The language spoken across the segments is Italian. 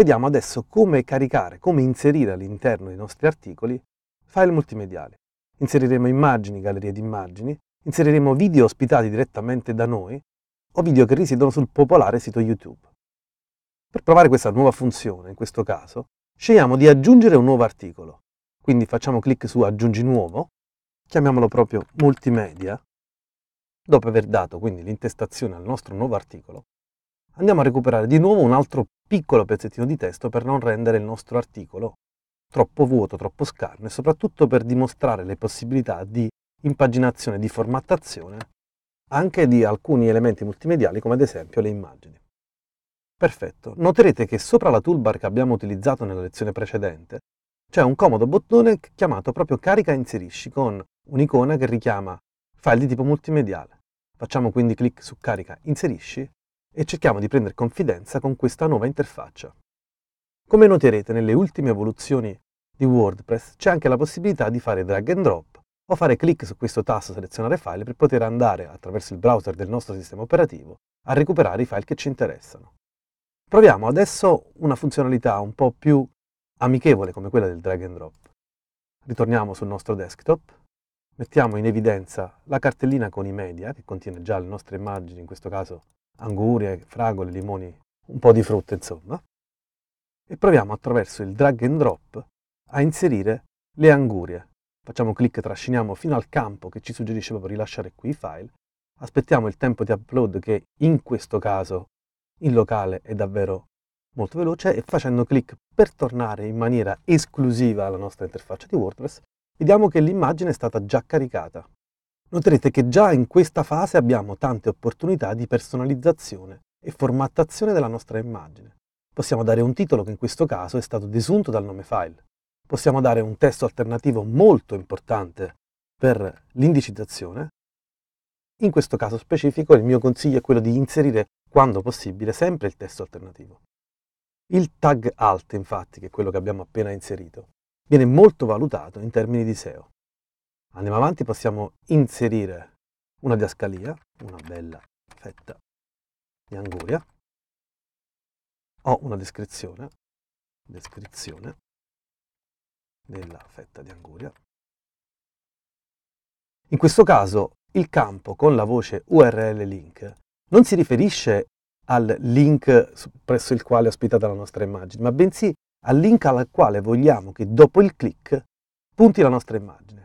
Vediamo adesso come caricare, come inserire all'interno dei nostri articoli file multimediali. Inseriremo immagini, gallerie di immagini, inseriremo video ospitati direttamente da noi o video che risiedono sul popolare sito YouTube. Per provare questa nuova funzione, in questo caso, scegliamo di aggiungere un nuovo articolo. Quindi facciamo clic su Aggiungi nuovo, chiamiamolo proprio Multimedia. Dopo aver dato quindi l'intestazione al nostro nuovo articolo, andiamo a recuperare di nuovo un altro piccolo pezzettino di testo per non rendere il nostro articolo troppo vuoto, troppo scarno e soprattutto per dimostrare le possibilità di impaginazione, di formattazione anche di alcuni elementi multimediali come ad esempio le immagini. Perfetto, noterete che sopra la toolbar che abbiamo utilizzato nella lezione precedente c'è un comodo bottone chiamato proprio carica inserisci con un'icona che richiama file di tipo multimediale. Facciamo quindi clic su carica, inserisci e cerchiamo di prendere confidenza con questa nuova interfaccia. Come noterete nelle ultime evoluzioni di WordPress c'è anche la possibilità di fare drag and drop o fare clic su questo tasto selezionare file per poter andare attraverso il browser del nostro sistema operativo a recuperare i file che ci interessano. Proviamo adesso una funzionalità un po' più amichevole come quella del drag and drop. Ritorniamo sul nostro desktop, mettiamo in evidenza la cartellina con i media che contiene già le nostre immagini, in questo caso angurie, fragole, limoni, un po' di frutta insomma, e proviamo attraverso il drag and drop a inserire le angurie. Facciamo clic trasciniamo fino al campo che ci suggerisce proprio rilasciare qui i file, aspettiamo il tempo di upload che in questo caso in locale è davvero molto veloce e facendo clic per tornare in maniera esclusiva alla nostra interfaccia di WordPress, vediamo che l'immagine è stata già caricata. Noterete che già in questa fase abbiamo tante opportunità di personalizzazione e formattazione della nostra immagine. Possiamo dare un titolo che in questo caso è stato desunto dal nome file. Possiamo dare un testo alternativo molto importante per l'indicizzazione. In questo caso specifico il mio consiglio è quello di inserire quando possibile sempre il testo alternativo. Il tag alt, infatti, che è quello che abbiamo appena inserito, viene molto valutato in termini di SEO. Andiamo avanti, possiamo inserire una diascalia, una bella fetta di anguria. Ho una descrizione, descrizione della fetta di anguria. In questo caso il campo con la voce URL link non si riferisce al link presso il quale è ospitata la nostra immagine, ma bensì al link al quale vogliamo che dopo il click punti la nostra immagine.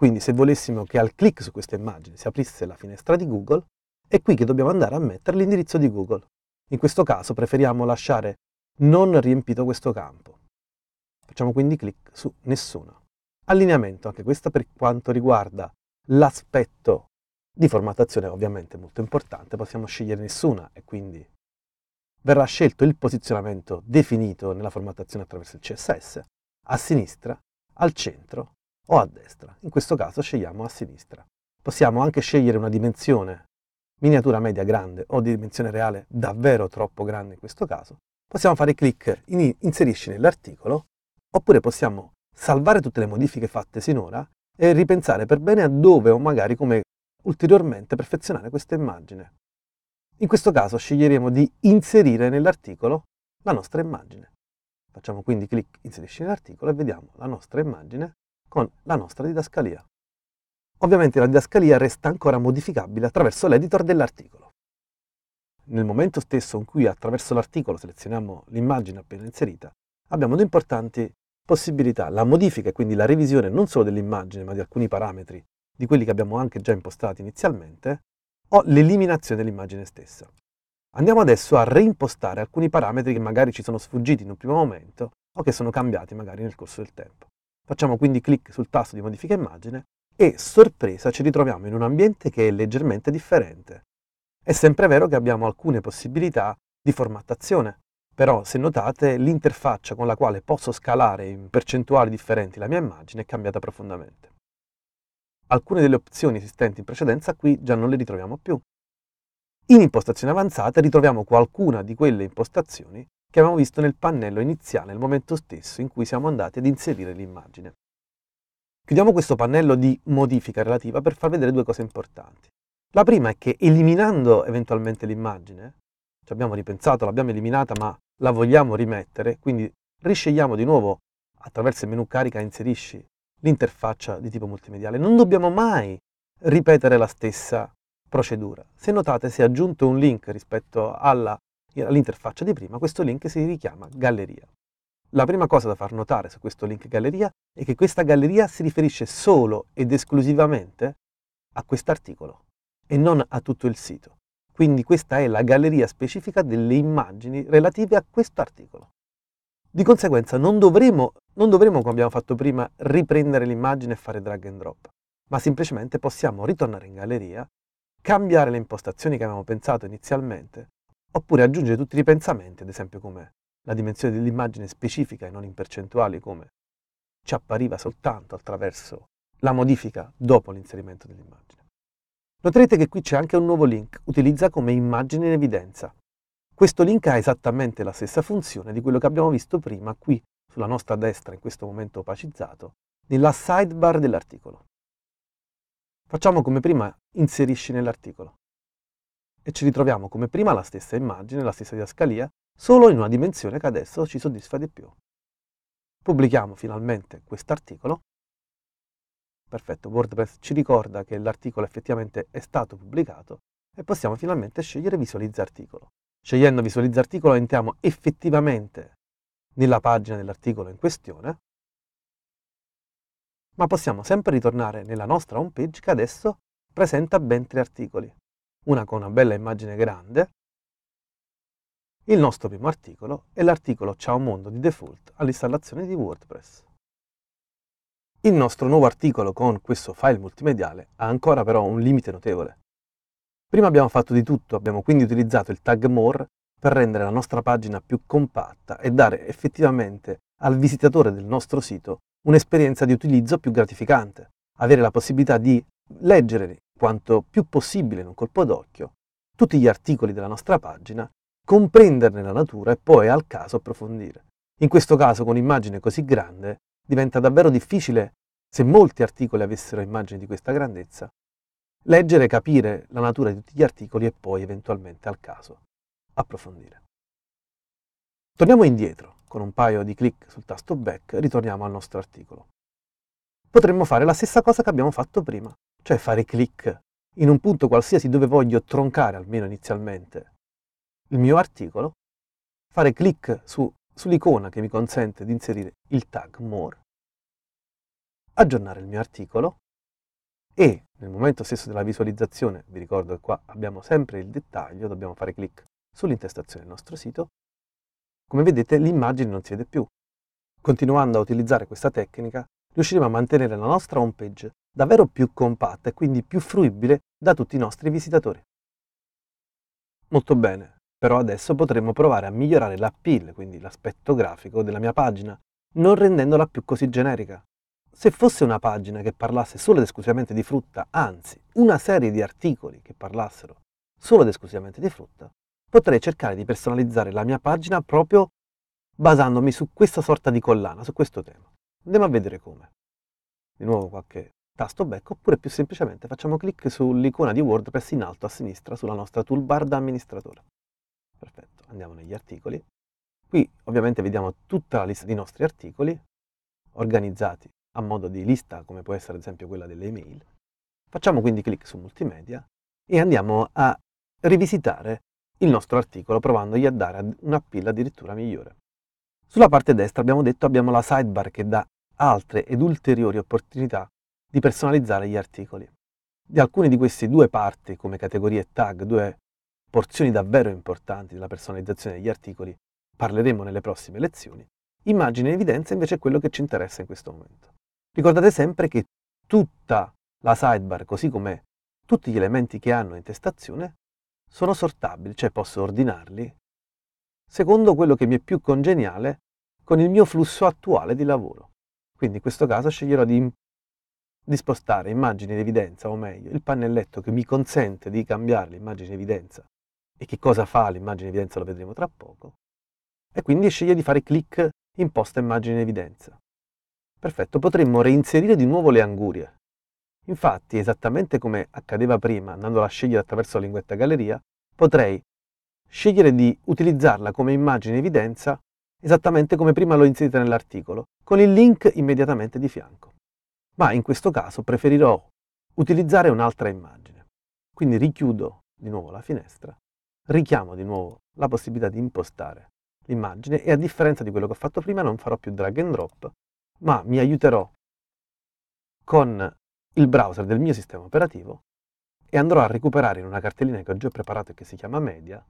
Quindi se volessimo che al clic su questa immagine si aprisse la finestra di Google, è qui che dobbiamo andare a mettere l'indirizzo di Google. In questo caso preferiamo lasciare non riempito questo campo. Facciamo quindi clic su Nessuno. Allineamento, anche questo per quanto riguarda l'aspetto di formattazione, ovviamente molto importante, possiamo scegliere nessuna e quindi verrà scelto il posizionamento definito nella formattazione attraverso il CSS, a sinistra, al centro o a destra. In questo caso scegliamo a sinistra. Possiamo anche scegliere una dimensione miniatura media grande o di dimensione reale davvero troppo grande in questo caso. Possiamo fare clic in inserisci nell'articolo oppure possiamo salvare tutte le modifiche fatte sinora e ripensare per bene a dove o magari come ulteriormente perfezionare questa immagine. In questo caso sceglieremo di inserire nell'articolo la nostra immagine. Facciamo quindi clic inserisci nell'articolo e vediamo la nostra immagine con la nostra didascalia. Ovviamente la didascalia resta ancora modificabile attraverso l'editor dell'articolo. Nel momento stesso in cui attraverso l'articolo selezioniamo l'immagine appena inserita, abbiamo due importanti possibilità, la modifica e quindi la revisione non solo dell'immagine ma di alcuni parametri, di quelli che abbiamo anche già impostati inizialmente, o l'eliminazione dell'immagine stessa. Andiamo adesso a reimpostare alcuni parametri che magari ci sono sfuggiti in un primo momento o che sono cambiati magari nel corso del tempo. Facciamo quindi clic sul tasto di modifica immagine e, sorpresa, ci ritroviamo in un ambiente che è leggermente differente. È sempre vero che abbiamo alcune possibilità di formattazione, però se notate l'interfaccia con la quale posso scalare in percentuali differenti la mia immagine è cambiata profondamente. Alcune delle opzioni esistenti in precedenza qui già non le ritroviamo più. In impostazioni avanzate ritroviamo qualcuna di quelle impostazioni che abbiamo visto nel pannello iniziale, nel momento stesso in cui siamo andati ad inserire l'immagine. Chiudiamo questo pannello di modifica relativa per far vedere due cose importanti. La prima è che eliminando eventualmente l'immagine, ci abbiamo ripensato, l'abbiamo eliminata ma la vogliamo rimettere, quindi riscegliamo di nuovo attraverso il menu carica inserisci l'interfaccia di tipo multimediale. Non dobbiamo mai ripetere la stessa procedura. Se notate si è aggiunto un link rispetto alla all'interfaccia di prima questo link si richiama galleria. La prima cosa da far notare su questo link galleria è che questa galleria si riferisce solo ed esclusivamente a quest'articolo e non a tutto il sito. Quindi questa è la galleria specifica delle immagini relative a questo articolo. Di conseguenza non dovremo, non dovremo, come abbiamo fatto prima, riprendere l'immagine e fare drag and drop, ma semplicemente possiamo ritornare in galleria, cambiare le impostazioni che avevamo pensato inizialmente oppure aggiungere tutti i pensamenti, ad esempio come la dimensione dell'immagine specifica e non in percentuali, come ci appariva soltanto attraverso la modifica dopo l'inserimento dell'immagine. Noterete che qui c'è anche un nuovo link, utilizza come immagine in evidenza. Questo link ha esattamente la stessa funzione di quello che abbiamo visto prima qui sulla nostra destra, in questo momento opacizzato, nella sidebar dell'articolo. Facciamo come prima, inserisci nell'articolo e ci ritroviamo come prima la stessa immagine, la stessa didascalia, solo in una dimensione che adesso ci soddisfa di più. Pubblichiamo finalmente quest'articolo. Perfetto, WordPress ci ricorda che l'articolo effettivamente è stato pubblicato e possiamo finalmente scegliere Visualizza articolo. Scegliendo Visualizza articolo entriamo effettivamente nella pagina dell'articolo in questione, ma possiamo sempre ritornare nella nostra home page che adesso presenta ben tre articoli una con una bella immagine grande. Il nostro primo articolo è l'articolo Ciao Mondo di default all'installazione di WordPress. Il nostro nuovo articolo con questo file multimediale ha ancora però un limite notevole. Prima abbiamo fatto di tutto, abbiamo quindi utilizzato il tag More per rendere la nostra pagina più compatta e dare effettivamente al visitatore del nostro sito un'esperienza di utilizzo più gratificante, avere la possibilità di leggere quanto più possibile in un colpo d'occhio, tutti gli articoli della nostra pagina, comprenderne la natura e poi al caso approfondire. In questo caso con un'immagine così grande diventa davvero difficile, se molti articoli avessero immagini di questa grandezza, leggere, capire la natura di tutti gli articoli e poi eventualmente al caso approfondire. Torniamo indietro, con un paio di clic sul tasto back ritorniamo al nostro articolo. Potremmo fare la stessa cosa che abbiamo fatto prima, cioè fare clic in un punto qualsiasi dove voglio troncare almeno inizialmente il mio articolo, fare clic su, sull'icona che mi consente di inserire il tag More, aggiornare il mio articolo e nel momento stesso della visualizzazione, vi ricordo che qua abbiamo sempre il dettaglio, dobbiamo fare clic sull'intestazione del nostro sito, come vedete l'immagine non si vede più. Continuando a utilizzare questa tecnica, riusciremo a mantenere la nostra home page davvero più compatta e quindi più fruibile da tutti i nostri visitatori. Molto bene, però adesso potremmo provare a migliorare l'appeal, quindi l'aspetto grafico della mia pagina, non rendendola più così generica. Se fosse una pagina che parlasse solo ed esclusivamente di frutta, anzi una serie di articoli che parlassero solo ed esclusivamente di frutta, potrei cercare di personalizzare la mia pagina proprio basandomi su questa sorta di collana, su questo tema. Andiamo a vedere come. Di nuovo qualche tasto back oppure più semplicemente facciamo clic sull'icona di WordPress in alto a sinistra sulla nostra toolbar da amministratore. Perfetto, andiamo negli articoli. Qui ovviamente vediamo tutta la lista dei nostri articoli organizzati a modo di lista come può essere ad esempio quella delle email. Facciamo quindi clic su multimedia e andiamo a rivisitare il nostro articolo provandogli a dare una pilla addirittura migliore. Sulla parte destra abbiamo detto abbiamo la sidebar che dà altre ed ulteriori opportunità di personalizzare gli articoli. Di alcune di queste due parti, come categorie e tag, due porzioni davvero importanti della personalizzazione degli articoli, parleremo nelle prossime lezioni. Immagine e evidenza invece è quello che ci interessa in questo momento. Ricordate sempre che tutta la sidebar, così come tutti gli elementi che hanno in testazione, sono sortabili, cioè posso ordinarli secondo quello che mi è più congeniale con il mio flusso attuale di lavoro. Quindi in questo caso sceglierò di di spostare immagini ed evidenza, o meglio, il pannelletto che mi consente di cambiare l'immagine evidenza e che cosa fa l'immagine evidenza lo vedremo tra poco, e quindi sceglie di fare clic in posta immagine evidenza. Perfetto, potremmo reinserire di nuovo le angurie. Infatti, esattamente come accadeva prima, andandola a scegliere attraverso la linguetta galleria, potrei scegliere di utilizzarla come immagine evidenza esattamente come prima l'ho inserita nell'articolo, con il link immediatamente di fianco ma in questo caso preferirò utilizzare un'altra immagine. Quindi richiudo di nuovo la finestra, richiamo di nuovo la possibilità di impostare l'immagine e a differenza di quello che ho fatto prima non farò più drag and drop, ma mi aiuterò con il browser del mio sistema operativo e andrò a recuperare in una cartellina che ho già preparato e che si chiama media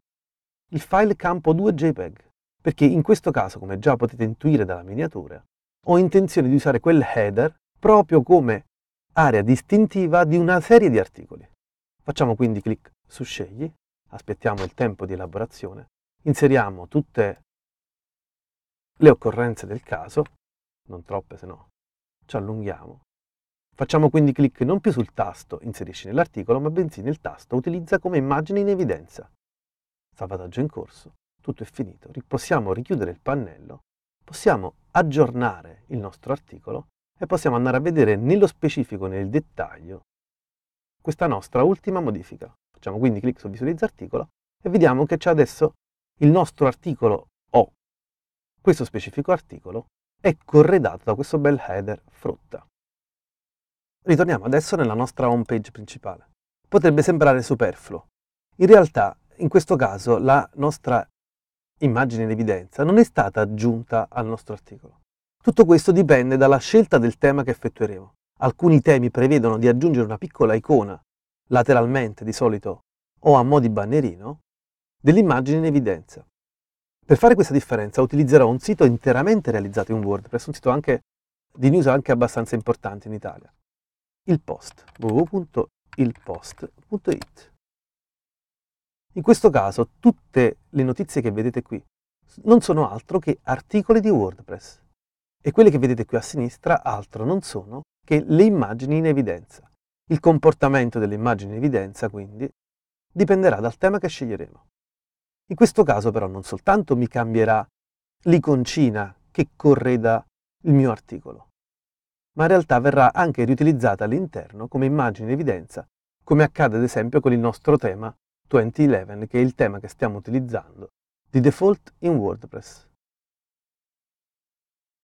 il file campo 2 JPEG, perché in questo caso, come già potete intuire dalla miniatura, ho intenzione di usare quel header proprio come area distintiva di una serie di articoli. Facciamo quindi clic su Scegli, aspettiamo il tempo di elaborazione, inseriamo tutte le occorrenze del caso, non troppe se no ci allunghiamo. Facciamo quindi clic non più sul tasto Inserisci nell'articolo, ma bensì nel tasto Utilizza come immagine in evidenza. Salvataggio in corso, tutto è finito, possiamo richiudere il pannello, possiamo aggiornare il nostro articolo e possiamo andare a vedere nello specifico, nel dettaglio, questa nostra ultima modifica. Facciamo quindi clic su visualizza articolo e vediamo che c'è adesso il nostro articolo O. Questo specifico articolo è corredato da questo bel header frutta. Ritorniamo adesso nella nostra home page principale. Potrebbe sembrare superfluo. In realtà, in questo caso, la nostra immagine in evidenza non è stata aggiunta al nostro articolo. Tutto questo dipende dalla scelta del tema che effettueremo. Alcuni temi prevedono di aggiungere una piccola icona, lateralmente di solito o a mo' di bannerino, dell'immagine in evidenza. Per fare questa differenza utilizzerò un sito interamente realizzato in WordPress, un sito anche di news anche abbastanza importante in Italia. Il post, www.ilpost.it. In questo caso tutte le notizie che vedete qui non sono altro che articoli di WordPress. E quelle che vedete qui a sinistra altro non sono che le immagini in evidenza. Il comportamento delle immagini in evidenza, quindi, dipenderà dal tema che sceglieremo. In questo caso però non soltanto mi cambierà l'iconcina che correda il mio articolo, ma in realtà verrà anche riutilizzata all'interno come immagine in evidenza, come accade ad esempio con il nostro tema 2011, che è il tema che stiamo utilizzando di default in WordPress.